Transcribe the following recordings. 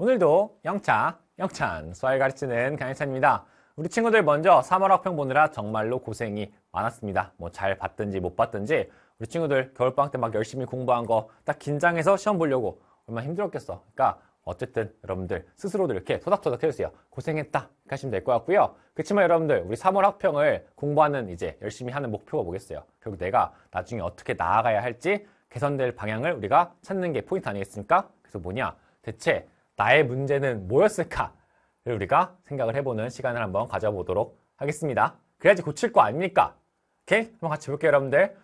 오늘도 영차, 영찬 수학 가르치는 강영찬입니다. 우리 친구들 먼저 3월 학평 보느라 정말로 고생이 많았습니다. 뭐 잘 봤든지 못 봤든지 우리 친구들 겨울방학 때 막 열심히 공부한 거 딱 긴장해서 시험 보려고 얼마나 힘들었겠어. 그러니까 어쨌든 여러분들 스스로도 이렇게 토닥토닥 해주세요. 고생했다 하시면 될 것 같고요. 그렇지만 여러분들 우리 3월 학평을 공부하는 이제 열심히 하는 목표가 뭐겠어요? 결국 내가 나중에 어떻게 나아가야 할지 개선될 방향을 우리가 찾는 게 포인트 아니겠습니까? 그래서 뭐냐 대체 나의 문제는 뭐였을까를 우리가 생각을 해보는 시간을 한번 가져보도록 하겠습니다. 그래야지 고칠 거 아닙니까? 오케이? 한번 같이 볼게요, 여러분들.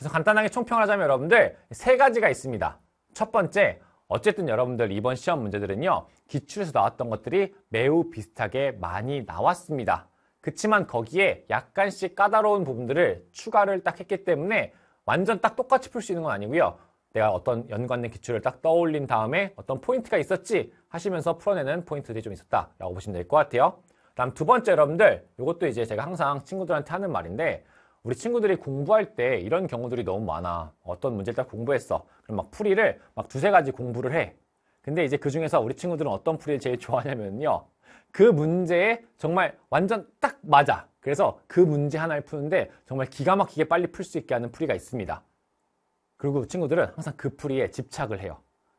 우선 간단하게 총평을 하자면 여러분들 세 가지가 있습니다. 첫 번째, 어쨌든 여러분들 이번 시험 문제들은요, 기출에서 나왔던 것들이 매우 비슷하게 많이 나왔습니다. 그치만 거기에 약간씩 까다로운 부분들을 추가를 딱 했기 때문에 완전 딱 똑같이 풀 수 있는 건 아니고요. 내가 어떤 연관된 기출을 딱 떠올린 다음에 어떤 포인트가 있었지 하시면서 풀어내는 포인트들이 좀 있었다라고 보시면 될 것 같아요. 다음 두 번째 여러분들 이것도 이제 제가 항상 친구들한테 하는 말인데 우리 친구들이 공부할 때 이런 경우들이 너무 많아. 어떤 문제를 딱 공부했어. 그럼 막 풀이를 막 두세 가지 공부를 해. 근데 이제 그 중에서 우리 친구들은 어떤 풀이를 제일 좋아하냐면요. 그 문제에 정말 완전 딱 맞아. 그래서 그 문제 하나를 푸는데 정말 기가 막히게 빨리 풀 수 있게 하는 풀이가 있습니다. 그리고 친구들은 항상 그 풀이에 집착을 해요.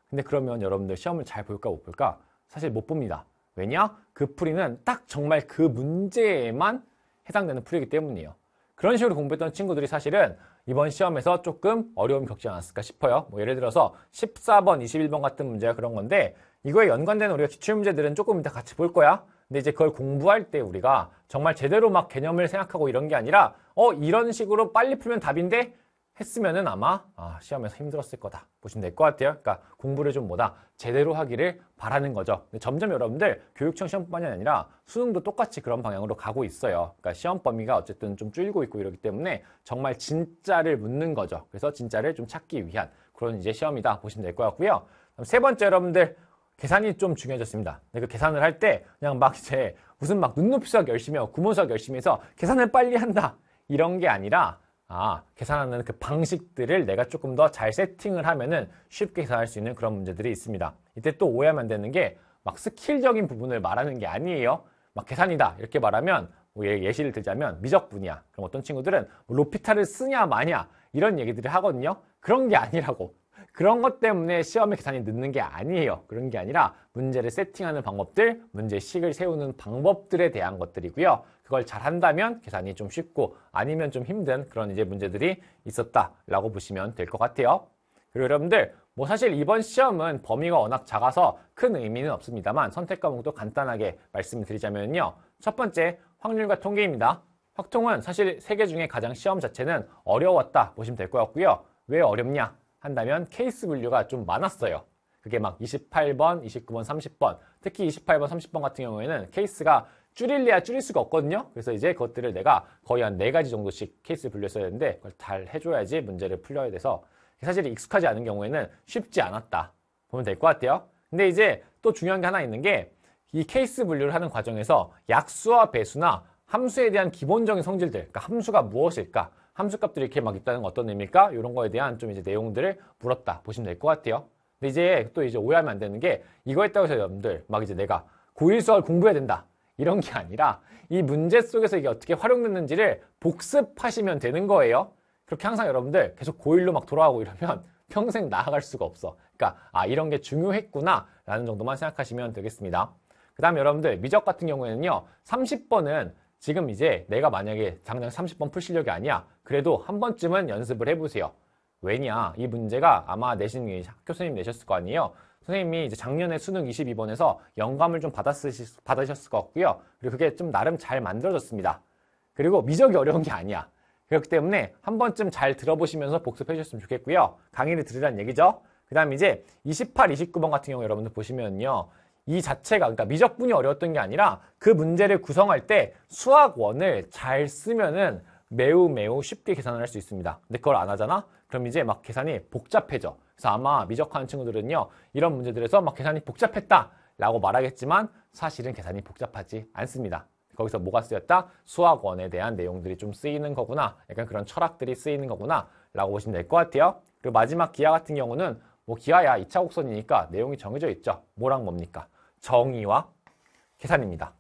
근데 그러면 여러분들 시험을 잘 볼까 못 볼까? 사실 못 봅니다. 왜냐? 그 풀이는 딱 정말 그 문제에만 해당되는 풀이기 때문이에요. 그런 식으로 공부했던 친구들이 사실은 이번 시험에서 조금 어려움 겪지 않았을까 싶어요. 뭐 예를 들어서 14번, 21번 같은 문제가 그런 건데 이거에 연관된 우리가 기출문제들은 조금 이따 같이 볼 거야. 근데 이제 그걸 공부할 때 우리가 정말 제대로 막 개념을 생각하고 이런 게 아니라 어 이런 식으로 빨리 풀면 답인데 했으면은 아마 아, 시험에서 힘들었을 거다 보시면 될 것 같아요. 그러니까 공부를 좀 뭐다 제대로 하기를 바라는 거죠. 근데 점점 여러분들 교육청 시험뿐만이 아니라 수능도 똑같이 그런 방향으로 가고 있어요. 그러니까 시험 범위가 어쨌든 좀 줄고 있고 이러기 때문에 정말 진짜를 묻는 거죠. 그래서 진짜를 좀 찾기 위한 그런 이제 시험이다 보시면 될 것 같고요. 그럼 세 번째 여러분들 계산이 좀 중요해졌습니다. 그 계산을 할 때 그냥 막 이제 무슨 막 눈높이 수학 열심히 하고 구문 수학 열심히 해서 계산을 빨리 한다 이런 게 아니라 아, 계산하는 그 방식들을 내가 조금 더 잘 세팅을 하면은 쉽게 계산할 수 있는 그런 문제들이 있습니다. 이때 또 오해하면 안 되는 게 막 스킬적인 부분을 말하는 게 아니에요. 막 계산이다 이렇게 말하면 뭐 예, 예시를 들자면 미적분이야. 그럼 어떤 친구들은 뭐 로피타를 쓰냐 마냐 이런 얘기들을 하거든요. 그런 게 아니라고. 그런 것 때문에 시험의 계산이 늦는 게 아니에요. 그런 게 아니라 문제를 세팅하는 방법들, 문제식을 세우는 방법들에 대한 것들이고요. 그걸 잘한다면 계산이 좀 쉽고 아니면 좀 힘든 그런 이제 문제들이 있었다라고 보시면 될 것 같아요. 그리고 여러분들 뭐 사실 이번 시험은 범위가 워낙 작아서 큰 의미는 없습니다만 선택 과목도 간단하게 말씀드리자면요. 첫 번째 확률과 통계입니다. 확통은 사실 세계 중에 가장 시험 자체는 어려웠다 보시면 될 것 같고요. 왜 어렵냐 한다면 케이스 분류가 좀 많았어요. 그게 막 28번, 29번, 30번, 특히 28번, 30번 같은 경우에는 케이스가 줄일래야 줄일 수가 없거든요. 그래서 이제 그것들을 내가 거의 한 네 가지 정도씩 케이스 분류했어야 되는데 그걸 잘 해줘야지 문제를 풀려야 돼서 사실 익숙하지 않은 경우에는 쉽지 않았다 보면 될 것 같아요. 근데 이제 또 중요한 게 하나 있는 게 이 케이스 분류를 하는 과정에서 약수와 배수나 함수에 대한 기본적인 성질들, 그러니까 함수가 무엇일까, 함수값들이 이렇게 막 있다는 건 어떤 의미일까, 이런 거에 대한 좀 이제 내용들을 물었다 보시면 될 것 같아요. 근데 이제 또 이제 오해하면 안 되는 게 이거 했다고 해서 여러분들 막 이제 내가 고1 수학 공부해야 된다. 이런 게 아니라 이 문제 속에서 이게 어떻게 활용됐는지를 복습하시면 되는 거예요. 그렇게 항상 여러분들 계속 고1로 막 돌아가고 이러면 평생 나아갈 수가 없어. 그러니까 아 이런 게 중요했구나 라는 정도만 생각하시면 되겠습니다. 그 다음에 여러분들 미적 같은 경우에는요. 30번은 지금 이제 내가 만약에 당장 30번 풀 실력이 아니야. 그래도 한 번쯤은 연습을 해보세요. 왜냐 이 문제가 아마 내신 학교 선생님 내셨을 거 아니에요. 선생님이 이제 작년에 수능 22번에서 영감을 좀 받았으시, 받으셨을 것 같고요. 그리고 그게 좀 나름 잘 만들어졌습니다. 그리고 미적이 어려운 게 아니야. 그렇기 때문에 한 번쯤 잘 들어보시면서 복습해 주셨으면 좋겠고요. 강의를 들으란 얘기죠. 그 다음 에 이제 28, 29번 같은 경우 여러분들 보시면요. 이 자체가 그러니까 미적분이 어려웠던 게 아니라 그 문제를 구성할 때 수학원을 잘 쓰면은 매우 매우 쉽게 계산을 할 수 있습니다. 근데 그걸 안 하잖아? 그럼 이제 막 계산이 복잡해져. 그래서 아마 미적하는 친구들은요. 이런 문제들에서 막 계산이 복잡했다 라고 말하겠지만 사실은 계산이 복잡하지 않습니다. 거기서 뭐가 쓰였다? 수학원에 대한 내용들이 좀 쓰이는 거구나. 약간 그런 철학들이 쓰이는 거구나. 라고 보시면 될 것 같아요. 그리고 마지막 기하 같은 경우는 뭐 기하야 2차 곡선이니까 내용이 정해져 있죠. 뭐랑 뭡니까? 정의와 계산입니다.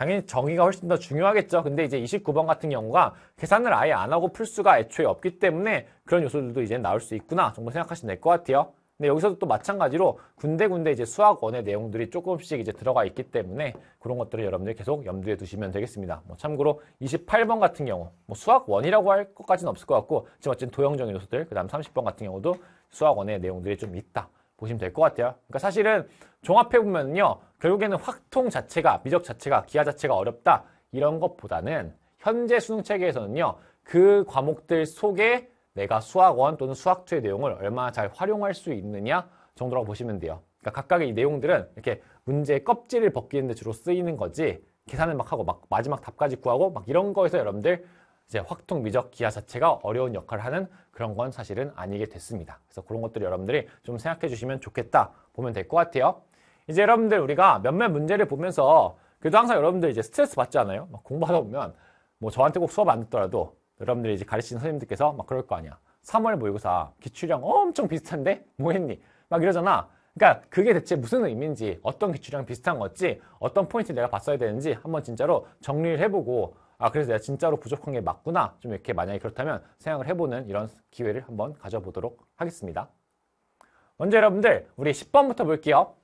당연히 정의가 훨씬 더 중요하겠죠. 근데 이제 29번 같은 경우가 계산을 아예 안 하고 풀 수가 애초에 없기 때문에 그런 요소들도 이제 나올 수 있구나 정도 생각하시면 될 것 같아요. 근데 여기서도 또 마찬가지로 군데군데 이제 수학원의 내용들이 조금씩 이제 들어가 있기 때문에 그런 것들을 여러분들이 계속 염두에 두시면 되겠습니다. 뭐 참고로 28번 같은 경우 뭐 수학원이라고 할 것까지는 없을 것 같고 지금 어쨌든 도형적인 요소들 그다음 30번 같은 경우도 수학원의 내용들이 좀 있다. 보시면 될 것 같아요. 그러니까 사실은 종합해보면요. 결국에는 확통 자체가, 미적 자체가, 기하 자체가 어렵다. 이런 것보다는 현재 수능 체계에서는요. 그 과목들 속에 내가 수학원 또는 수학투의 내용을 얼마나 잘 활용할 수 있느냐 정도라고 보시면 돼요. 그러니까 각각의 이 내용들은 이렇게 문제의 껍질을 벗기는 데 주로 쓰이는 거지 계산을 막 하고 막 마지막 답까지 구하고 막 이런 거에서 여러분들 이제 확통 미적 기하 자체가 어려운 역할을 하는 그런 건 사실은 아니게 됐습니다. 그래서 그런 것들 여러분들이 좀 생각해 주시면 좋겠다 보면 될 것 같아요. 이제 여러분들 우리가 몇몇 문제를 보면서 그래도 항상 여러분들 이제 스트레스 받지않아요막 공부하다 보면 뭐 저한테 꼭 수업 안 듣더라도 여러분들이 이제 가르치는 선생님들께서 막 그럴 거 아니야. 3월 모의고사 기출형 엄청 비슷한데 뭐 했니? 막 이러잖아. 그러니까 그게 대체 무슨 의미인지 어떤 기출형 비슷한 건지 어떤 포인트 내가 봤어야 되는지 한번 진짜로 정리를 해보고 아 그래서 내가 진짜로 부족한 게 맞구나 좀 이렇게 만약에 그렇다면 생각을 해보는 이런 기회를 한번 가져보도록 하겠습니다. 먼저 여러분들 우리 10번부터 볼게요.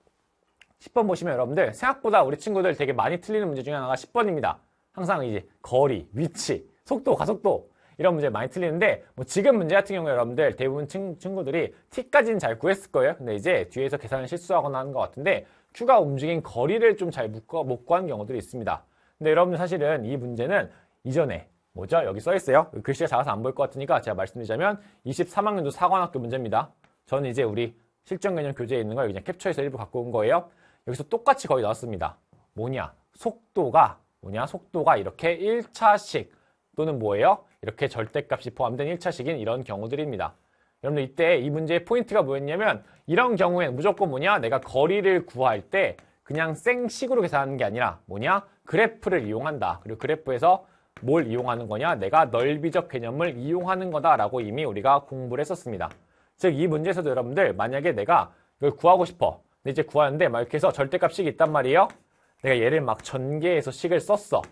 10번 보시면 여러분들 생각보다 우리 친구들 되게 많이 틀리는 문제 중에 하나가 10번입니다. 항상 이제 거리, 위치, 속도, 가속도 이런 문제 많이 틀리는데 뭐 지금 문제 같은 경우에 여러분들 대부분 친, 친구들이 T까지는 잘 구했을 거예요. 근데 이제 뒤에서 계산을 실수하거나 하는 것 같은데 Q가 움직인 거리를 좀 잘 못 구한 경우들이 있습니다. 근데 여러분 사실은 이 문제는 이전에 뭐죠? 여기 써 있어요. 그 글씨가 작아서 안 보일 것 같으니까 제가 말씀드리자면 23학년도 사관학교 문제입니다. 저는 이제 우리 실전 개념 교재에 있는 걸 그냥 캡처해서 일부 갖고 온 거예요. 여기서 똑같이 거의 나왔습니다. 뭐냐? 속도가 뭐냐? 속도가 이렇게 1차식 또는 뭐예요? 이렇게 절대값이 포함된 1차식인 이런 경우들입니다. 여러분들 이때 이 문제의 포인트가 뭐였냐면 이런 경우엔 무조건 뭐냐? 내가 거리를 구할 때 그냥 생식으로 계산하는 게 아니라 뭐냐? 그래프를 이용한다. 그리고 그래프에서 뭘 이용하는 거냐? 내가 넓이적 개념을 이용하는 거다라고 이미 우리가 공부를 했었습니다. 즉 이 문제에서도 여러분들 만약에 내가 이걸 구하고 싶어. 근데 이제 구하는데 막 이렇게 해서 절대값이 있단 말이에요. 내가 얘를 막 전개해서 식을 썼어.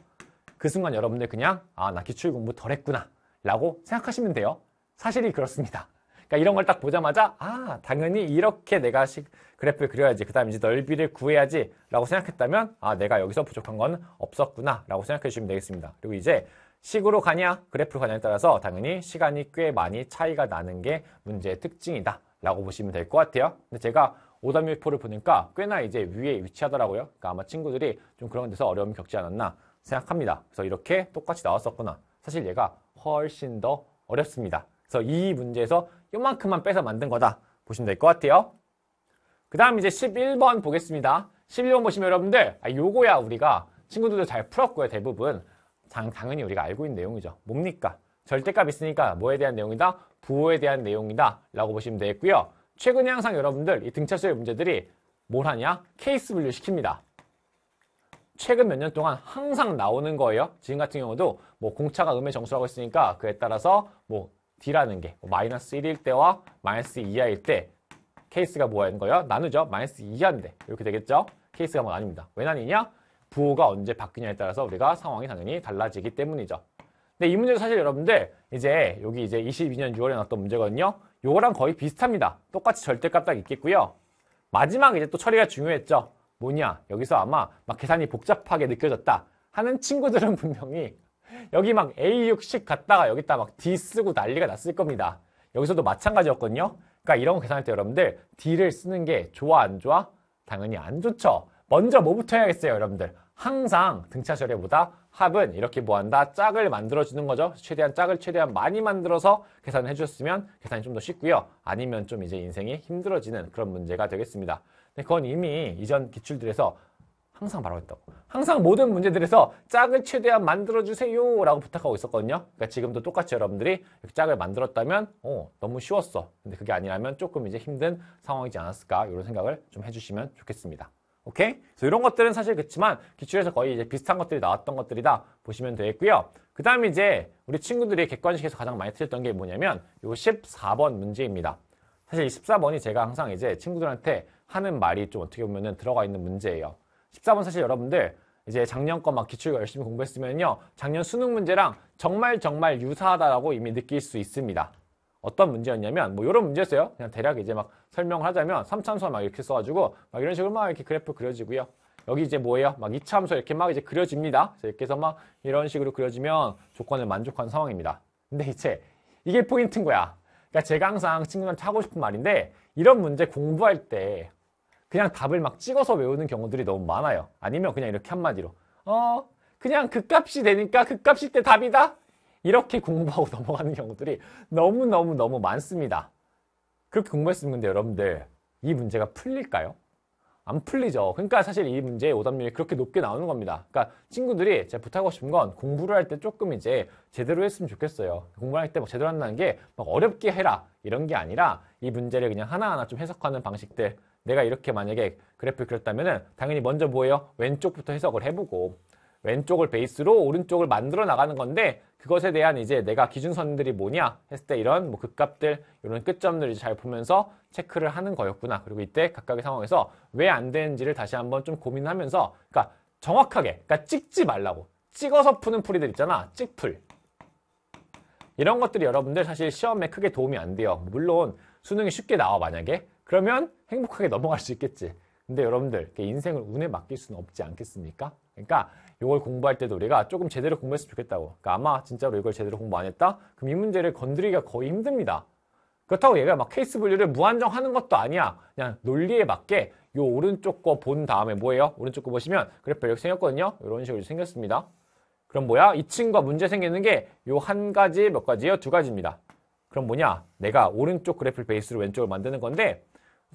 그 순간 여러분들 그냥 아 나 기출 공부 덜 했구나 라고 생각하시면 돼요. 사실이 그렇습니다. 그러니까 이런 걸 딱 보자마자 아 당연히 이렇게 내가 그래프를 그려야지 그 다음 이제 넓이를 구해야지 라고 생각했다면 아 내가 여기서 부족한 건 없었구나 라고 생각해 주시면 되겠습니다. 그리고 이제 식으로 가냐 그래프로 가냐에 따라서 당연히 시간이 꽤 많이 차이가 나는 게 문제의 특징이다 라고 보시면 될 것 같아요. 근데 제가 오답밀포를 보니까 꽤나 이제 위에 위치하더라고요. 그러니까 아마 친구들이 좀 그런 데서 어려움을 겪지 않았나 생각합니다. 그래서 이렇게 똑같이 나왔었구나. 사실 얘가 훨씬 더 어렵습니다. 그래서 이 문제에서 요만큼만 빼서 만든 거다. 보시면 될 것 같아요. 그 다음 이제 11번 보겠습니다. 11번 보시면 여러분들 아, 요거야 우리가 친구들도 잘 풀었고요. 대부분 장, 당연히 우리가 알고 있는 내용이죠. 뭡니까? 절대값 있으니까 뭐에 대한 내용이다? 부호에 대한 내용이다 라고 보시면 되겠고요. 최근에 항상 여러분들 이 등차수의 문제들이 뭘 하냐? 케이스 분류 시킵니다. 최근 몇 년 동안 항상 나오는 거예요. 지금 같은 경우도 뭐 공차가 음의 정수라고 했으니까 그에 따라서 뭐 d라는 게 뭐 마이너스 1일 때와 마이너스 2하일 때 케이스가 뭐하는 거예요? 나누죠. 마이너스 2하인데 이렇게 되겠죠? 케이스가 뭐 나뉩니다. 왜 나뉘냐? 부호가 언제 바뀌냐에 따라서 우리가 상황이 당연히 달라지기 때문이죠. 근데 이 문제도 사실 여러분들 이제 여기 이제 22년 6월에 나왔던 문제거든요. 요거랑 거의 비슷합니다. 똑같이 절대값 딱 있겠고요. 마지막 이제 또 처리가 중요했죠. 뭐냐 여기서 아마 막 계산이 복잡하게 느껴졌다 하는 친구들은 분명히 여기 막 A6씩 갔다가 여기다 막 D 쓰고 난리가 났을 겁니다. 여기서도 마찬가지였거든요. 그러니까 이런 거 계산할 때 여러분들 D를 쓰는 게 좋아 안 좋아? 당연히 안 좋죠. 먼저 뭐부터 해야겠어요 여러분들? 항상 등차 절에보다 합은 이렇게 뭐한다? 짝을 만들어주는 거죠. 최대한 짝을 최대한 많이 만들어서 계산을 해주셨으면 계산이 좀 더 쉽고요. 아니면 좀 이제 인생이 힘들어지는 그런 문제가 되겠습니다. 근데 그건 이미 이전 기출들에서 항상 바하고 있다고. 항상 모든 문제들에서 짝을 최대한 만들어주세요 라고 부탁하고 있었거든요. 그러니까 지금도 똑같이 여러분들이 짝을 만들었다면 어, 너무 쉬웠어. 근데 그게 아니라면 조금 이제 힘든 상황이지 않았을까 이런 생각을 좀 해주시면 좋겠습니다. 오케이? 그래서 이런 것들은 사실 그렇지만 기출에서 거의 이제 비슷한 것들이 나왔던 것들이다 보시면 되겠고요. 그 다음에 이제 우리 친구들이 객관식에서 가장 많이 틀렸던 게 뭐냐면 요 14번 문제입니다. 사실 이 14번이 제가 항상 이제 친구들한테 하는 말이 좀 어떻게 보면은 들어가 있는 문제예요. 14번 사실 여러분들 이제 작년 거 막 기출과 열심히 공부했으면요. 작년 수능 문제랑 정말 정말 유사하다라고 이미 느낄 수 있습니다. 어떤 문제였냐면 뭐 이런 문제였어요. 그냥 대략 이제 막 설명을 하자면 3참소 막 이렇게 써가지고 막 이런 식으로 막 이렇게 그래프 그려지고요. 여기 이제 뭐예요? 막 2참소 이렇게 막 이제 그려집니다. 이렇게 해서 막 이런 식으로 그려지면 조건을 만족한 상황입니다. 근데 이제 이게 포인트인 거야. 그러니까 제가 항상 친구들한테 하고 싶은 말인데 이런 문제 공부할 때 그냥 답을 막 찍어서 외우는 경우들이 너무 많아요. 아니면 그냥 이렇게 한마디로 어 그냥 그값이 되니까 그값일 때 답이다? 이렇게 공부하고 넘어가는 경우들이 너무너무너무 많습니다. 그렇게 공부했으면 근데 여러분들 이 문제가 풀릴까요? 안 풀리죠. 그러니까 사실 이 문제의 오답률이 그렇게 높게 나오는 겁니다. 그러니까 친구들이 제가 부탁하고 싶은 건 공부를 할 때 조금 이제 제대로 했으면 좋겠어요. 공부할 때뭐 제대로 한다는 게 막 어렵게 해라 이런 게 아니라 이 문제를 그냥 하나하나 좀 해석하는 방식들 내가 이렇게 만약에 그래프를 그렸다면 당연히 먼저 뭐예요? 왼쪽부터 해석을 해보고 왼쪽을 베이스로 오른쪽을 만들어 나가는 건데 그것에 대한 이제 내가 기준선들이 뭐냐 했을 때 이런 뭐 극값들 이런 끝점들을 잘 보면서 체크를 하는 거였구나 그리고 이때 각각의 상황에서 왜 안 되는지를 다시 한번 좀 고민하면서 그러니까 정확하게 그러니까 찍지 말라고 찍어서 푸는 풀이들 있잖아 찍풀 이런 것들이 여러분들 사실 시험에 크게 도움이 안 돼요 물론 수능이 쉽게 나와 만약에 그러면 행복하게 넘어갈 수 있겠지. 근데 여러분들 인생을 운에 맡길 수는 없지 않겠습니까? 그러니까 이걸 공부할 때도 우리가 조금 제대로 공부했으면 좋겠다고. 그러니까 아마 진짜로 이걸 제대로 공부 안 했다? 그럼 이 문제를 건드리기가 거의 힘듭니다. 그렇다고 얘가 막 케이스 분류를 무한정 하는 것도 아니야. 그냥 논리에 맞게 이 오른쪽 거 본 다음에 뭐예요? 오른쪽 거 보시면 그래프 이렇게 생겼거든요. 이런 식으로 생겼습니다. 그럼 뭐야? 이 친구가 문제 생기는 게 요 한 가지 몇 가지예요? 두 가지입니다. 그럼 뭐냐? 내가 오른쪽 그래프를 베이스로 왼쪽을 만드는 건데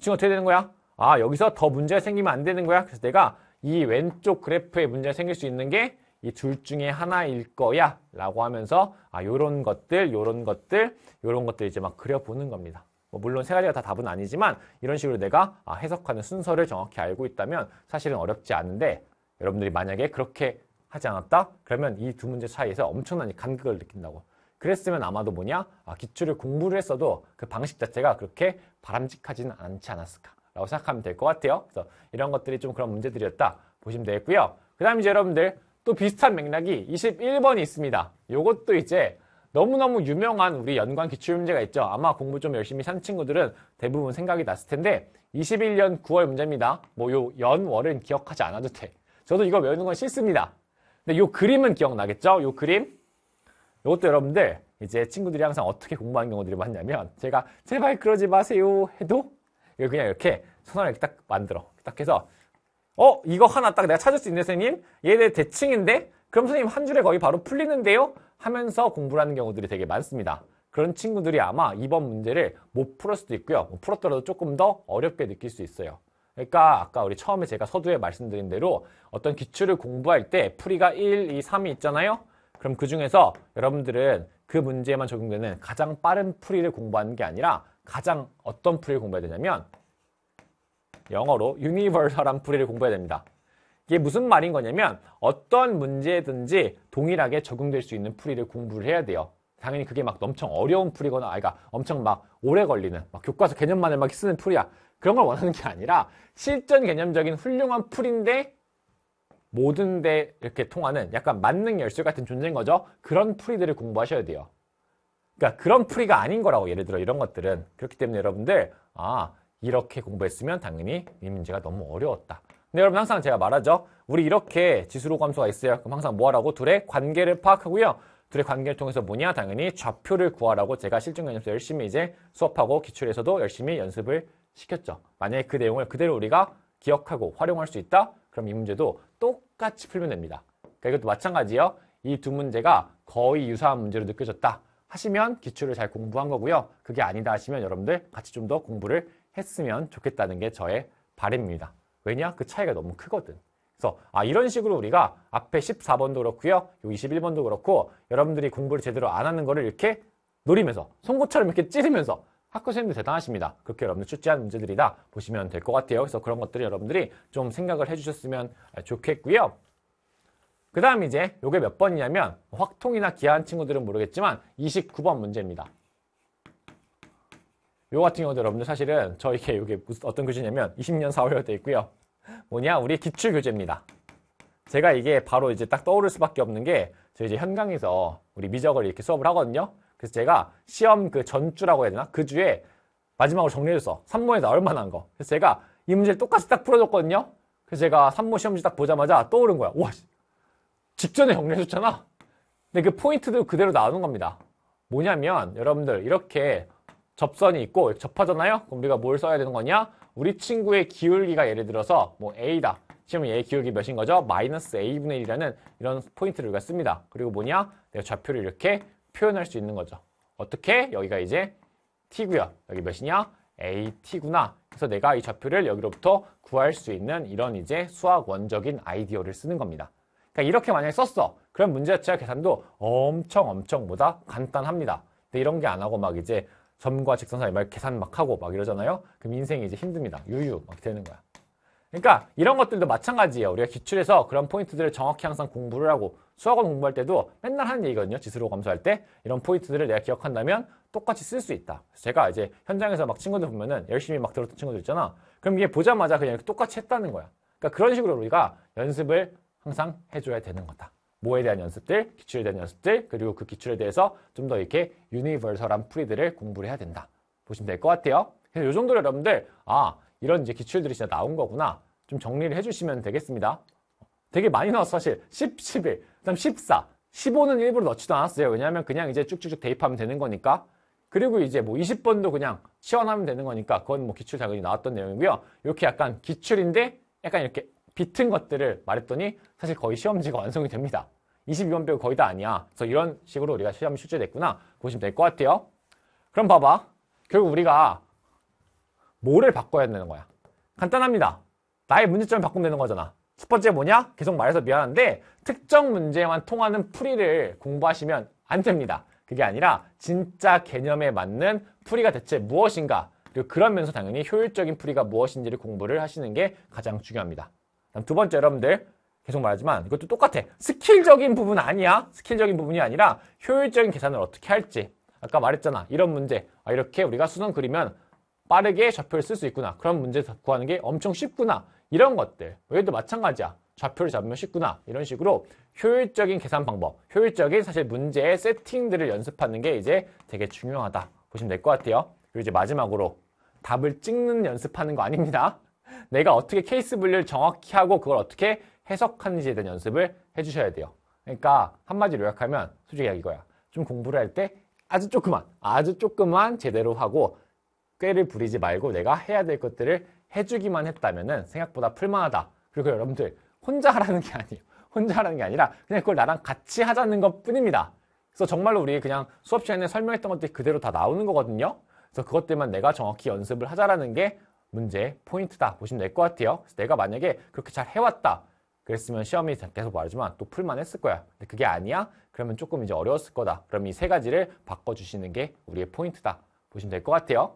지금 어떻게 되는 거야? 아 여기서 더 문제가 생기면 안 되는 거야. 그래서 내가 이 왼쪽 그래프에 문제가 생길 수 있는 게 이 둘 중에 하나일 거야 라고 하면서 아 요런 것들 요런 것들 요런 것들 이제 막 그려보는 겁니다. 뭐 물론 세 가지가 다 답은 아니지만 이런 식으로 내가 아, 해석하는 순서를 정확히 알고 있다면 사실은 어렵지 않은데 여러분들이 만약에 그렇게 하지 않았다? 그러면 이 두 문제 사이에서 엄청난 간극을 느낀다고. 그랬으면 아마도 뭐냐? 아, 기출을 공부를 했어도 그 방식 자체가 그렇게 바람직하지는 않지 않았을까라고 생각하면 될 것 같아요. 그래서 이런 것들이 좀 그런 문제들이었다 보시면 되겠고요. 그 다음 이제 여러분들 또 비슷한 맥락이 21번이 있습니다. 이것도 이제 너무너무 유명한 우리 연관 기출 문제가 있죠. 아마 공부 좀 열심히 산 친구들은 대부분 생각이 났을 텐데 21년 9월 문제입니다. 뭐 요 연월은 기억하지 않아도 돼. 저도 이거 외우는 건 싫습니다. 근데 요 그림은 기억나겠죠? 요 그림? 이것도 여러분들 이제 친구들이 항상 어떻게 공부하는 경우들이 많냐면 제가 제발 그러지 마세요 해도 그냥 이렇게 선언을 딱 만들어 딱 해서 어 이거 하나 딱 내가 찾을 수 있는 선생님 얘네 대칭인데 그럼 선생님 한 줄에 거의 바로 풀리는데요 하면서 공부를 하는 경우들이 되게 많습니다 그런 친구들이 아마 이번 문제를 못 풀을 수도 있고요 뭐 풀었더라도 조금 더 어렵게 느낄 수 있어요 그러니까 아까 우리 처음에 제가 서두에 말씀드린 대로 어떤 기출을 공부할 때 풀이가 1, 2, 3이 있잖아요 그럼 그 중에서 여러분들은 그 문제에만 적용되는 가장 빠른 풀이를 공부하는 게 아니라 가장 어떤 풀이를 공부해야 되냐면 영어로 유니버설한 풀이를 공부해야 됩니다. 이게 무슨 말인 거냐면 어떤 문제든지 동일하게 적용될 수 있는 풀이를 공부를 해야 돼요. 당연히 그게 막 엄청 어려운 풀이거나 아이가 엄청 막 오래 걸리는 막 교과서 개념만을 막 쓰는 풀이야. 그런 걸 원하는 게 아니라 실전 개념적인 훌륭한 풀인데 모든 데 이렇게 통하는 약간 만능 열쇠 같은 존재인 거죠. 그런 풀이들을 공부하셔야 돼요. 그러니까 그런 풀이가 아닌 거라고 예를 들어 이런 것들은 그렇기 때문에 여러분들 아 이렇게 공부했으면 당연히 이 문제가 너무 어려웠다. 근데 여러분 항상 제가 말하죠. 우리 이렇게 지수로 감수가 있어요. 그럼 항상 뭐하라고 둘의 관계를 파악하고요. 둘의 관계를 통해서 뭐냐? 당연히 좌표를 구하라고 제가 실증 연습에서 열심히 이제 수업하고 기출에서도 열심히 연습을 시켰죠. 만약에 그 내용을 그대로 우리가 기억하고 활용할 수 있다? 그럼 이 문제도 똑같이 풀면 됩니다. 그러니까 이것도 마찬가지예요. 이 두 문제가 거의 유사한 문제로 느껴졌다 하시면 기출을 잘 공부한 거고요. 그게 아니다 하시면 여러분들 같이 좀 더 공부를 했으면 좋겠다는 게 저의 바램입니다 왜냐? 그 차이가 너무 크거든. 그래서 아 이런 식으로 우리가 앞에 14번도 그렇고요. 요 21번도 그렇고 여러분들이 공부를 제대로 안 하는 거를 이렇게 노리면서 송곳처럼 이렇게 찌르면서 학교 생님들 대단하십니다. 그렇게 여러분들 출제한 문제들이다 보시면 될 것 같아요. 그래서 그런 것들을 여러분들이 좀 생각을 해주셨으면 좋겠고요. 그 다음 이제 요게 몇 번이냐면 확통이나 기아한 친구들은 모르겠지만 29번 문제입니다. 요 같은 경우도 여러분들 사실은 저에게 요게 무슨 어떤 교재냐면 20년 4월에 돼 있고요. 뭐냐 우리 기출 교재입니다. 제가 이게 바로 이제 딱 떠오를 수밖에 없는 게 저희 이제 현강에서 우리 미적을 이렇게 수업을 하거든요. 그래서 제가 시험 그 전주라고 해야 되나? 그 주에 마지막으로 정리해줬어. 3모에서 얼마나 한 거. 그래서 제가 이 문제를 똑같이 딱 풀어줬거든요. 그래서 제가 3모 시험지 딱 보자마자 떠오른 거야. 와, 직전에 정리해줬잖아. 근데 그 포인트도 그대로 나오는 겁니다. 뭐냐면 여러분들 이렇게 접선이 있고 접하잖아요? 그럼 우리가 뭘 써야 되는 거냐? 우리 친구의 기울기가 예를 들어서 뭐 A다. 지금 얘 기울기 몇인 거죠? 마이너스 A분의 1이라는 이런 포인트를 우리가 씁니다. 그리고 뭐냐? 내가 좌표를 이렇게 표현할 수 있는 거죠. 어떻게? 여기가 이제 t고요. 여기 몇이냐? at구나. 그래서 내가 이 좌표를 여기로부터 구할 수 있는 이런 이제 수학 원적인 아이디어를 쓰는 겁니다. 그러니까 이렇게 만약에 썼어. 그럼 문제 자체와 계산도 엄청 엄청 보다 간단합니다. 근데 이런 게 안 하고 막 이제 점과 직선 사이 말 계산 막 하고 막 이러잖아요. 그럼 인생이 이제 힘듭니다. 유유 막 되는 거야. 그러니까 이런 것들도 마찬가지예요. 우리가 기출에서 그런 포인트들을 정확히 항상 공부를 하고 수학을 공부할 때도 맨날 하는 얘기거든요. 지수로 검수할 때 이런 포인트들을 내가 기억한다면 똑같이 쓸 수 있다. 제가 이제 현장에서 막 친구들 보면은 열심히 막 들었던 친구들 있잖아. 그럼 이게 보자마자 그냥 똑같이 했다는 거야. 그러니까 그런 식으로 우리가 연습을 항상 해줘야 되는 거다. 뭐에 대한 연습들, 기출에 대한 연습들, 그리고 그 기출에 대해서 좀 더 이렇게 유니버설한 풀이들을 공부를 해야 된다. 보시면 될 것 같아요. 그래서 이 정도로 여러분들, 아, 이런 이제 기출들이 진짜 나온 거구나 좀 정리를 해주시면 되겠습니다. 되게 많이 나왔어 사실 10, 11, 그다음 14, 15는 일부러 넣지도 않았어요. 왜냐하면 그냥 이제 쭉쭉쭉 대입하면 되는 거니까 그리고 이제 뭐 20번도 그냥 시원하면 되는 거니까 그건 뭐 기출 당연이 나왔던 내용이고요. 이렇게 약간 기출인데 약간 이렇게 비튼 것들을 말했더니 사실 거의 시험지가 완성이 됩니다. 22번 빼고 거의 다 아니야. 그래서 이런 식으로 우리가 시험이 출제됐구나 보시면 될 것 같아요. 그럼 봐봐. 결국 우리가 뭐를 바꿔야 되는 거야? 간단합니다. 나의 문제점을 바꾸면 되는 거잖아. 첫 번째 뭐냐? 계속 말해서 미안한데 특정 문제만 통하는 풀이를 공부하시면 안 됩니다. 그게 아니라 진짜 개념에 맞는 풀이가 대체 무엇인가 그리고 그러면서 당연히 효율적인 풀이가 무엇인지를 공부를 하시는 게 가장 중요합니다. 다음 두 번째 여러분들 계속 말하지만 이것도 똑같아. 스킬적인 부분 아니야. 스킬적인 부분이 아니라 효율적인 계산을 어떻게 할지. 아까 말했잖아. 이런 문제. 아, 이렇게 우리가 수능 그리면 빠르게 좌표를 쓸 수 있구나. 그런 문제 구하는 게 엄청 쉽구나. 이런 것들. 여기도 마찬가지야. 좌표를 잡으면 쉽구나. 이런 식으로 효율적인 계산 방법, 효율적인 사실 문제의 세팅들을 연습하는 게 이제 되게 중요하다. 보시면 될 것 같아요. 그리고 이제 마지막으로 답을 찍는 연습하는 거 아닙니다. 내가 어떻게 케이스 분류를 정확히 하고 그걸 어떻게 해석하는지에 대한 연습을 해주셔야 돼요. 그러니까 한마디로 요약하면 솔직히 이거야. 좀 공부를 할 때 아주 조그만, 아주 조그만 제대로 하고 꾀를 부리지 말고 내가 해야 될 것들을 해주기만 했다면 생각보다 풀만하다. 그리고 여러분들 혼자 하라는 게 아니에요. 혼자 하라는 게 아니라 그냥 그걸 나랑 같이 하자는 것 뿐입니다. 그래서 정말로 우리 그냥 수업 시간에 설명했던 것들이 그대로 다 나오는 거거든요. 그래서 그것들만 내가 정확히 연습을 하자라는 게 문제 포인트다 보시면 될 것 같아요. 그래서 내가 만약에 그렇게 잘 해왔다. 그랬으면 시험이 계속 말하지만 또 풀만 했을 거야. 근데 그게 아니야? 그러면 조금 이제 어려웠을 거다. 그럼 이 세 가지를 바꿔주시는 게 우리의 포인트다. 보시면 될 것 같아요.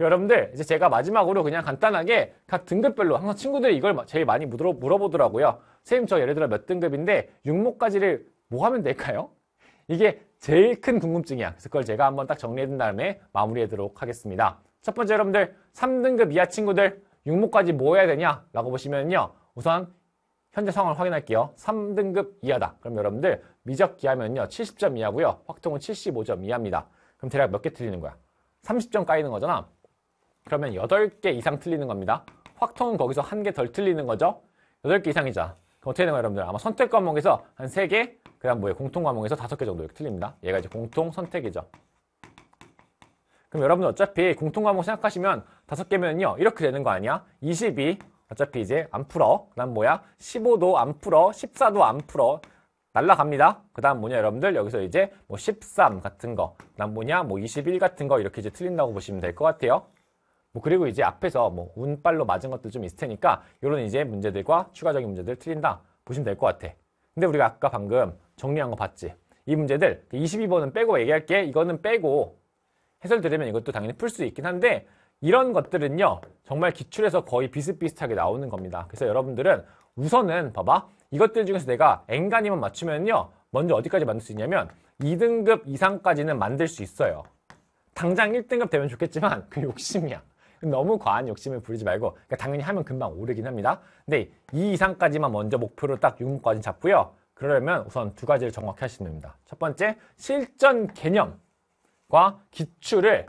여러분들 이제 제가 마지막으로 그냥 간단하게 각 등급별로 항상 친구들이 이걸 제일 많이 물어보더라고요. 선생님 저 예를 들어 몇 등급인데 육목까지를 뭐 하면 될까요? 이게 제일 큰 궁금증이야. 그래서 그걸 제가 한번 딱 정리해둔 다음에 마무리하도록 하겠습니다. 첫 번째 여러분들 3등급 이하 친구들 육목까지 뭐 해야 되냐? 라고 보시면요. 우선 현재 상황을 확인할게요. 3등급 이하다. 그럼 여러분들 미적 기하면요 70점 이하고요. 확통은 75점 이하입니다. 그럼 대략 몇 개 틀리는 거야? 30점 까이는 거잖아. 그러면 8개 이상 틀리는 겁니다. 확통은 거기서 한 개 덜 틀리는 거죠. 8개 이상이자 그럼 어떻게 되나요, 여러분들? 아마 선택 과목에서 한 3개, 그 다음 뭐예 요 공통 과목에서 5개 정도 이렇게 틀립니다. 얘가 이제 공통 선택이죠. 그럼 여러분들 어차피 공통 과목 생각하시면 5개면요, 이렇게 되는 거 아니야? 22, 어차피 이제 안 풀어. 그 다음 뭐야? 15도 안 풀어. 14도 안 풀어. 날라갑니다. 그 다음 뭐냐, 여러분들? 여기서 이제 뭐13 같은 거. 그 다음 뭐냐? 뭐21 같은 거. 이렇게 이제 틀린다고 보시면 될 것 같아요. 뭐 그리고 이제 앞에서 뭐 운빨로 맞은 것도좀 있을 테니까 이런 이제 문제들과 추가적인 문제들 틀린다 보시면 될 것 같아. 근데 우리가 아까 방금 정리한 거 봤지? 이 문제들 22번은 그 빼고 얘기할게. 이거는 빼고 해설드리면 이것도 당연히 풀 수 있긴 한데 이런 것들은요 정말 기출에서 거의 비슷비슷하게 나오는 겁니다. 그래서 여러분들은 우선은 봐봐 이것들 중에서 내가 N간이만 맞추면요 먼저 어디까지 만들 수 있냐면 2등급 이상까지는 만들 수 있어요. 당장 1등급 되면 좋겠지만 그 욕심이야. 너무 과한 욕심을 부리지 말고 그러니까 당연히 하면 금방 오르긴 합니다. 근데 이 이상까지만 먼저 목표로 딱 6까지 잡고요. 그러려면 우선 두 가지를 정확히 하시면 됩니다. 첫 번째, 실전 개념과 기출을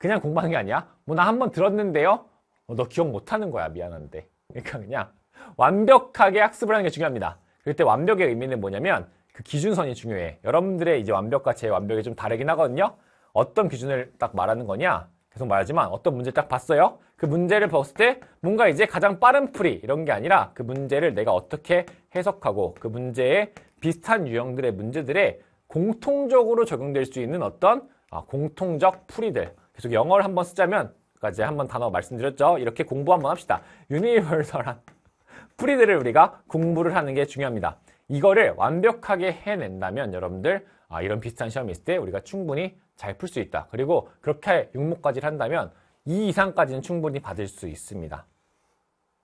그냥 공부하는 게 아니야. 뭐 나 한 번 들었는데요. 어, 너 기억 못하는 거야. 미안한데. 그러니까 그냥 완벽하게 학습을 하는 게 중요합니다. 그때 완벽의 의미는 뭐냐면 그 기준선이 중요해. 여러분들의 이제 완벽과 제 완벽이 좀 다르긴 하거든요. 어떤 기준을 딱 말하는 거냐? 계속 말하지만 어떤 문제를 딱 봤어요? 그 문제를 봤을 때 뭔가 이제 가장 빠른 풀이 이런 게 아니라 그 문제를 내가 어떻게 해석하고 그문제에 비슷한 유형들의 문제들에 공통적으로 적용될 수 있는 어떤 아, 공통적 풀이들 계속 영어를 한번 쓰자면 까지 한번 단어 말씀드렸죠 이렇게 공부 한번 합시다 유니버설한 풀이들을 우리가 공부를 하는 게 중요합니다 이거를 완벽하게 해낸다면 여러분들 아, 이런 비슷한 시험이 있을 때 우리가 충분히 잘풀수 있다. 그리고 그렇게 할 육목까지를 한다면 이 이상까지는 충분히 받을 수 있습니다.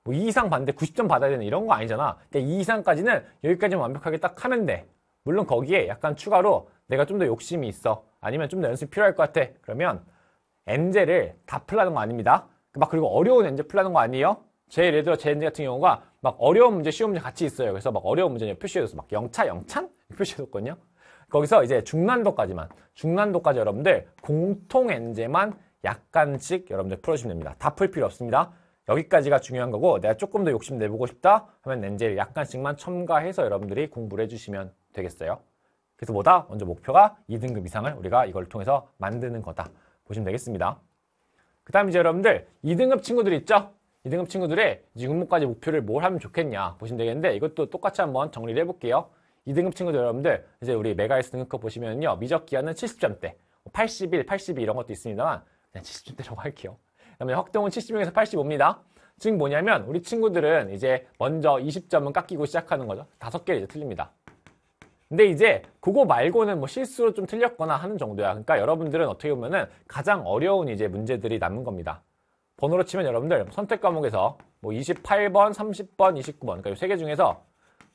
뭐 2 이상 받는데 90점 받아야 되는 이런 거 아니잖아. 그러니까 2 이상까지는 여기까지만 완벽하게 딱 하면 돼. 물론 거기에 약간 추가로 내가 좀 더 욕심이 있어. 아니면 좀 더 연습이 필요할 것 같아. 그러면 엔젤을다 풀라는 거 아닙니다. 막 그리고 어려운 엔젤 풀라는 거 아니에요? 제 예를 들어 제엔젤 같은 경우가 막 어려운 문제, 쉬운 문제 같이 있어요. 그래서 막 어려운 문제 표시해줘서 막 영차, 영찬? 표시해뒀거든요. 거기서 이제 중난도까지만 중난도까지 여러분들 공통 엔제만 약간씩 여러분들 풀어주시면 됩니다. 다 풀 필요 없습니다. 여기까지가 중요한 거고 내가 조금 더 욕심 내보고 싶다 하면 엔제를 약간씩만 첨가해서 여러분들이 공부를 해주시면 되겠어요. 그래서 뭐다? 먼저 목표가 2등급 이상을 우리가 이걸 통해서 만드는 거다. 보시면 되겠습니다. 그 다음 이제 여러분들 2등급 친구들 있죠? 2등급 친구들의 지금까지 목표를 뭘 하면 좋겠냐 보시면 되겠는데 이것도 똑같이 한번 정리를 해볼게요. 2등급 친구들 여러분들 이제 우리 메가에스 등급 보시면요 미적 기한은 70점대 81, 82 이런 것도 있습니다만 그냥 70점대라고 할게요 그다음에 확동은 70명에서 85입니다 지금 뭐냐면 우리 친구들은 이제 먼저 20점은 깎이고 시작하는 거죠 다섯 개를 이제 틀립니다 근데 이제 그거 말고는 뭐 실수로 좀 틀렸거나 하는 정도야 그러니까 여러분들은 어떻게 보면은 가장 어려운 이제 문제들이 남은 겁니다 번호로 치면 여러분들 선택 과목에서 뭐 28번, 30번, 29번 그러니까 이세개 중에서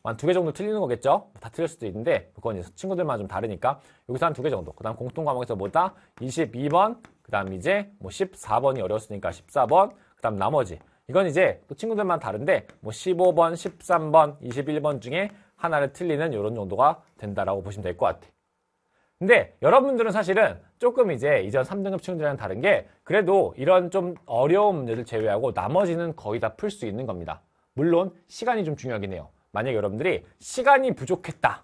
한두개 정도 틀리는 거겠죠? 다 틀릴 수도 있는데 그건 이제 친구들만 좀 다르니까 여기서 한 두 개 정도. 그다음 공통 과목에서 뭐다? 22번. 그다음 이제 뭐 14번이 어려웠으니까 14번. 그다음 나머지 이건 이제 또 친구들만 다른데 뭐 15번, 13번, 21번 중에 하나를 틀리는 이런 정도가 된다라고 보시면 될 것 같아요. 근데 여러분들은 사실은 조금 이제 이전 3등급 친구들이랑 다른 게 그래도 이런 좀 어려운 문제를 제외하고 나머지는 거의 다 풀 수 있는 겁니다. 물론 시간이 좀 중요하긴 해요. 만약 여러분들이 시간이 부족했다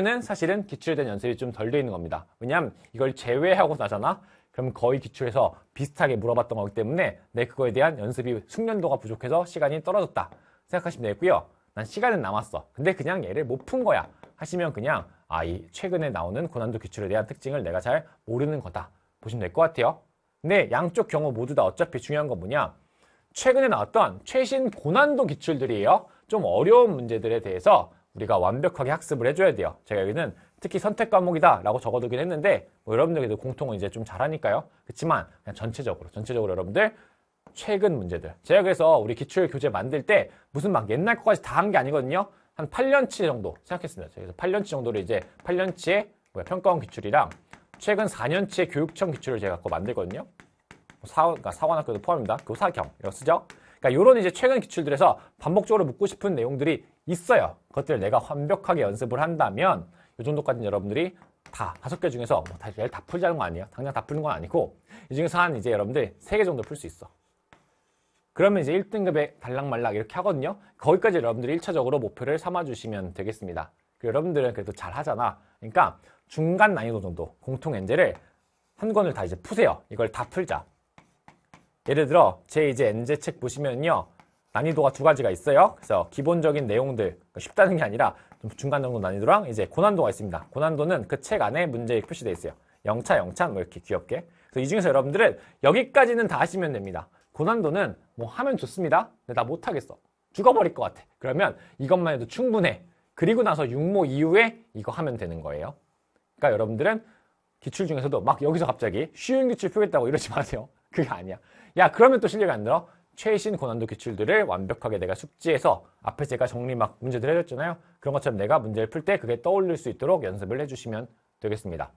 하시면은 사실은 기출된 연습이 좀 덜 돼 있는 겁니다. 왜냐하면 이걸 제외하고 나잖아. 그럼 거의 기출에서 비슷하게 물어봤던 거기 때문에 내 그거에 대한 연습이 숙련도가 부족해서 시간이 떨어졌다 생각하시면 되겠고요. 난 시간은 남았어. 근데 그냥 얘를 못 푼 거야 하시면 그냥 아 이 최근에 나오는 고난도 기출에 대한 특징을 내가 잘 모르는 거다 보시면 될 것 같아요. 근데 양쪽 경우 모두 다 어차피 중요한 건 뭐냐 최근에 나왔던 최신 고난도 기출들이에요. 좀 어려운 문제들에 대해서 우리가 완벽하게 학습을 해줘야 돼요. 제가 여기는 특히 선택 과목이다 라고 적어두긴 했는데 뭐 여러분들도 공통은 이제 좀 잘하니까요. 그렇지만 그냥 전체적으로 전체적으로 여러분들 최근 문제들 제가 그래서 우리 기출 교재 만들 때 무슨 막 옛날 것까지다 한 게 아니거든요. 한 8년치 정도 생각했습니다. 그래서 8년치 정도를 이제 8년치의 뭐야, 평가원 기출이랑 최근 4년치의 교육청 기출을 제가 갖고 만들거든요. 뭐 사원, 그러니까 사관학교도 포함입니다. 교사경이라고 그 쓰죠. 그러니까 이런 이제 최근 기출들에서 반복적으로 묻고 싶은 내용들이 있어요. 그것들을 내가 완벽하게 연습을 한다면 이 정도까지는 여러분들이 다 다섯 개 중에서 뭐 다, 다 풀자는 거아니에요 당장 다 푸는 건 아니고 이 중에서 한 이제 여러분들 세 개 정도 풀 수 있어. 그러면 이제 1등급에 달락말락 이렇게 하거든요. 거기까지 여러분들이 1차적으로 목표를 삼아주시면 되겠습니다. 여러분들은 그래도 잘 하잖아. 그러니까 중간 난이도 정도 공통 엔제를 한 권을 다 이제 푸세요. 이걸 다 풀자. 예를 들어 제 이제 엔제책 보시면요. 난이도가 두 가지가 있어요. 그래서 기본적인 내용들 그러니까 쉽다는 게 아니라 중간 정도 난이도랑 이제 고난도가 있습니다. 고난도는 그 책 안에 문제 표시되어 있어요. 영차, 영차 뭐 이렇게 귀엽게. 그래서 이 중에서 여러분들은 여기까지는 다 하시면 됩니다. 고난도는 뭐 하면 좋습니다. 근데 나 못하겠어. 죽어버릴 것 같아. 그러면 이것만 해도 충분해. 그리고 나서 육모 이후에 이거 하면 되는 거예요. 그러니까 여러분들은 기출 중에서도 막 여기서 갑자기 쉬운 기출 풀겠다고 이러지 마세요. 그게 아니야. 야 그러면 또 실력이 안 늘어? 최신 고난도 기출들을 완벽하게 내가 숙지해서 앞에 제가 정리 막 문제들 해줬잖아요. 그런 것처럼 내가 문제를 풀 때 그게 떠올릴 수 있도록 연습을 해주시면 되겠습니다.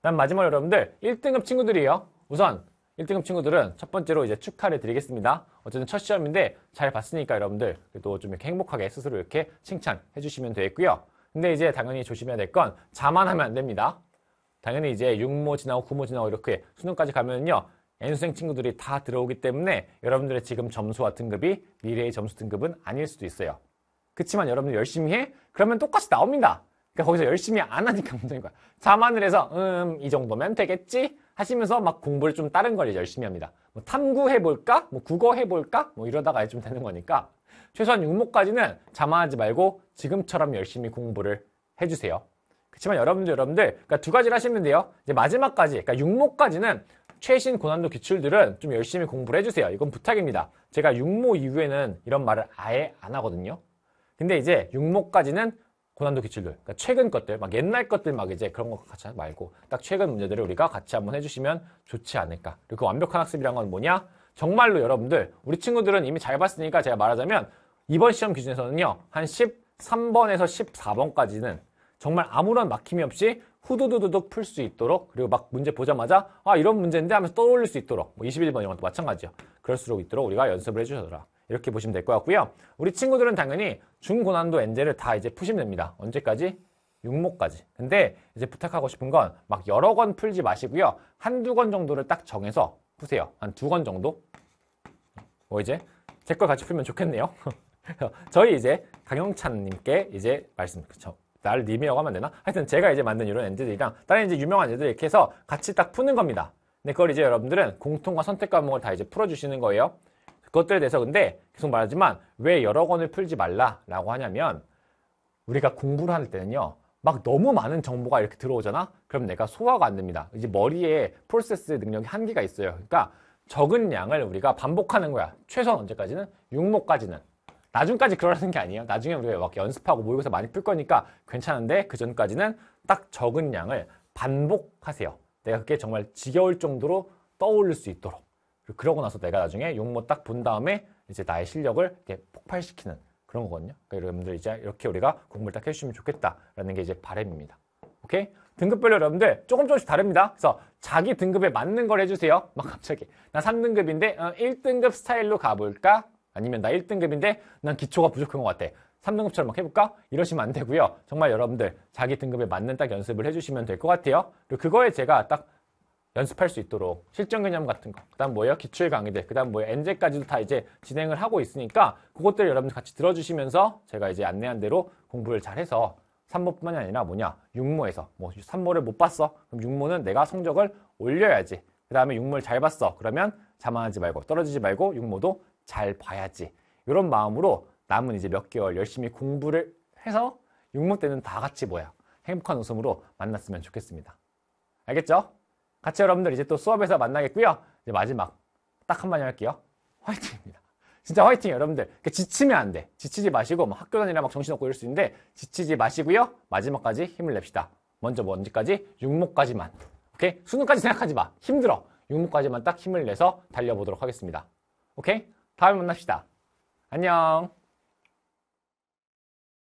난 마지막으로 여러분들 1등급 친구들이에요. 우선 1등급 친구들은 첫 번째로 이제 축하를 드리겠습니다. 어쨌든 첫 시험인데 잘 봤으니까 여러분들 그래도 좀 이렇게 행복하게 스스로 이렇게 칭찬해 주시면 되겠고요. 근데 이제 당연히 조심해야 될 건 자만하면 안 됩니다. 당연히 이제 6모 지나고 9모 지나고 이렇게 수능까지 가면요. N수생 친구들이 다 들어오기 때문에 여러분들의 지금 점수와 등급이 미래의 점수 등급은 아닐 수도 있어요. 그렇지만 여러분들 열심히 해? 그러면 똑같이 나옵니다. 그러니까 거기서 열심히 안 하니까 문제인 거야. 자만을 해서 음 이 정도면 되겠지 하시면서 막 공부를 좀 다른 걸 열심히 합니다. 뭐 탐구해 볼까? 뭐 국어 해 볼까? 뭐 이러다가 좀 되는 거니까 최소한 6모까지는 자만하지 말고 지금처럼 열심히 공부를 해주세요. 그렇지만 여러분들 여러분들 그러니까 두 가지를 하시면 돼요. 이제 마지막까지 그러니까 육모까지는 최신 고난도 기출들은 좀 열심히 공부를 해주세요. 이건 부탁입니다. 제가 육모 이후에는 이런 말을 아예 안 하거든요. 근데 이제 육모까지는 고난도 기출들, 그러니까 최근 것들, 막 옛날 것들 막 이제 그런 거 같이 말고 딱 최근 문제들을 우리가 같이 한번 해주시면 좋지 않을까. 그리고 그 완벽한 학습이란 건 뭐냐? 정말로 여러분들, 우리 친구들은 이미 잘 봤으니까 제가 말하자면 이번 시험 기준에서는요, 한 13번에서 14번까지는 정말 아무런 막힘이 없이 후두두두둑 풀 수 있도록 그리고 막 문제 보자마자 아 이런 문제인데 하면서 떠올릴 수 있도록 뭐 21번 이런 것도 마찬가지죠. 그럴수록 있도록 우리가 연습을 해주셔라. 이렇게 보시면 될 것 같고요. 우리 친구들은 당연히 중고난도 엔젤을 다 이제 푸시면 됩니다. 언제까지? 육목까지 근데 이제 부탁하고 싶은 건 막 여러 권 풀지 마시고요. 한두 권 정도를 딱 정해서 푸세요. 한 두 권 정도? 뭐 이제 제 걸 같이 풀면 좋겠네요. 저희 이제 강영찬님께 이제 말씀, 그쵸. 날 님이라고 하면 되나? 하여튼 제가 이제 만든 이런 엔드들이랑 다른 이제 유명한 애들 이렇게 해서 같이 딱 푸는 겁니다. 근데 그걸 이제 여러분들은 공통과 선택 과목을 다 이제 풀어주시는 거예요. 그것들에 대해서 근데 계속 말하지만 왜 여러 권을 풀지 말라라고 하냐면 우리가 공부를 할 때는요. 막 너무 많은 정보가 이렇게 들어오잖아? 그럼 내가 소화가 안 됩니다. 이제 머리에 프로세스 능력이 한계가 있어요. 그러니까 적은 양을 우리가 반복하는 거야. 최소한 언제까지는? 육목까지는. 나중까지 그러라는 게 아니에요. 나중에 우리가 막 연습하고 모의고사 많이 풀 거니까 괜찮은데 그 전까지는 딱 적은 양을 반복하세요. 내가 그게 정말 지겨울 정도로 떠올릴 수 있도록. 그러고 나서 내가 나중에 용모 딱 본 다음에 이제 나의 실력을 이렇게 폭발시키는 그런 거거든요. 그러니까 여러분들 이제 이렇게 우리가 공부를 딱 해주시면 좋겠다라는 게 이제 바램입니다. 오케이? 등급별로 여러분들 조금 조금씩 다릅니다. 그래서 자기 등급에 맞는 걸 해주세요. 막 갑자기 나 3등급인데 어, 1등급 스타일로 가볼까? 아니면 나 1등급인데 난 기초가 부족한 것 같아. 3등급처럼 막 해볼까? 이러시면 안 되고요. 정말 여러분들 자기 등급에 맞는 딱 연습을 해주시면 될 것 같아요. 그리고 그거에 제가 딱 연습할 수 있도록 실전 개념 같은 거, 그 다음 뭐예요? 기초의 강의들, 그 다음 뭐예요? 엔제까지도 다 이제 진행을 하고 있으니까 그것들을 여러분들 같이 들어주시면서 제가 이제 안내한 대로 공부를 잘해서 3모뿐만이 아니라 뭐냐? 6모에서 뭐 3모를 못 봤어? 그럼 6모는 내가 성적을 올려야지. 그 다음에 6모를 잘 봤어. 그러면 자만하지 말고 떨어지지 말고 6모도 잘 봐야지 이런 마음으로 남은 이제 몇 개월 열심히 공부를 해서 6문 때는 다 같이 뭐야 행복한 웃음으로 만났으면 좋겠습니다. 알겠죠? 같이 여러분들 이제 또 수업에서 만나겠고요. 이제 마지막 딱 한마디 할게요. 화이팅입니다. 진짜 화이팅 여러분들. 지치면 안 돼. 지치지 마시고 막 뭐 학교 다니라 막 정신없고 이럴 수 있는데 지치지 마시고요. 마지막까지 힘을 냅시다. 먼저 뭔지까지 육목까지만. 오케이? 수능까지 생각하지 마. 힘들어. 육목까지만 딱 힘을 내서 달려보도록 하겠습니다. 오케이? 다음에 만납시다. 안녕.